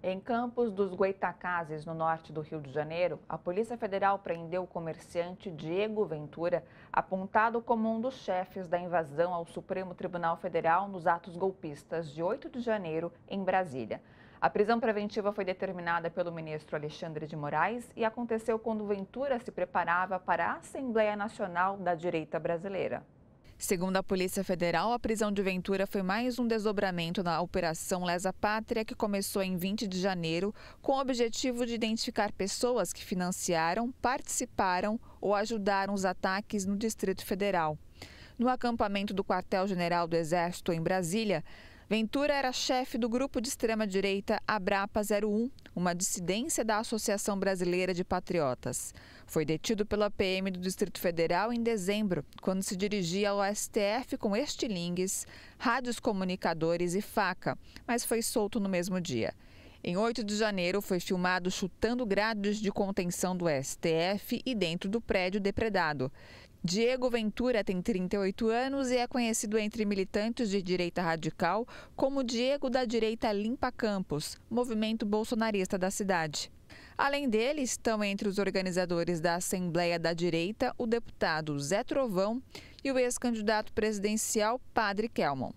Em Campos dos Goitacazes, no norte do Rio de Janeiro, a Polícia Federal prendeu o comerciante Diego Ventura, apontado como um dos chefes da invasão ao Supremo Tribunal Federal nos atos golpistas de 8 de janeiro em Brasília. A prisão preventiva foi determinada pelo ministro Alexandre de Moraes e aconteceu quando Ventura se preparava para a Assembleia Nacional da Direita Brasileira. Segundo a Polícia Federal, a prisão de Ventura foi mais um desdobramento na Operação Lesa Pátria, que começou em 20 de janeiro, com o objetivo de identificar pessoas que financiaram, participaram ou ajudaram os ataques no Distrito Federal. No acampamento do Quartel-General do Exército, em Brasília, Ventura era chefe do grupo de extrema-direita Abrapa 01, uma dissidência da Associação Brasileira de Patriotas. Foi detido pela PM do Distrito Federal em dezembro, quando se dirigia ao STF com estilingues, rádios comunicadores e faca, mas foi solto no mesmo dia. Em 8 de janeiro, foi filmado chutando grades de contenção do STF e dentro do prédio depredado. Diego Ventura tem 38 anos e é conhecido entre militantes de direita radical como Diego da Direita Limpa Campos, movimento bolsonarista da cidade. Além dele, estão entre os organizadores da Assembleia da Direita o deputado Zé Trovão e o ex-candidato presidencial Padre Kelmon.